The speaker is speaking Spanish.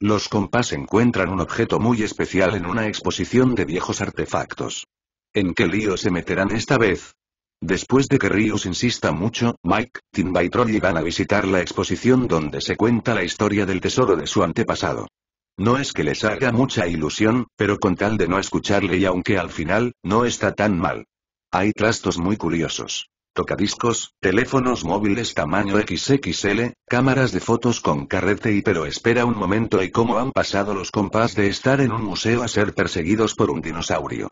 Los compás encuentran un objeto muy especial en una exposición de viejos artefactos. ¿En qué lío se meterán esta vez? Después de que Ríos insista mucho, Mike, Tim y Troy van a visitar la exposición donde se cuenta la historia del tesoro de su antepasado. No es que les haga mucha ilusión, pero con tal de no escucharle y aunque al final, no está tan mal. Hay trastos muy curiosos tocadiscos, teléfonos móviles tamaño XXL, cámaras de fotos con carrete y pero espera un momento y cómo han pasado los compás de estar en un museo a ser perseguidos por un dinosaurio.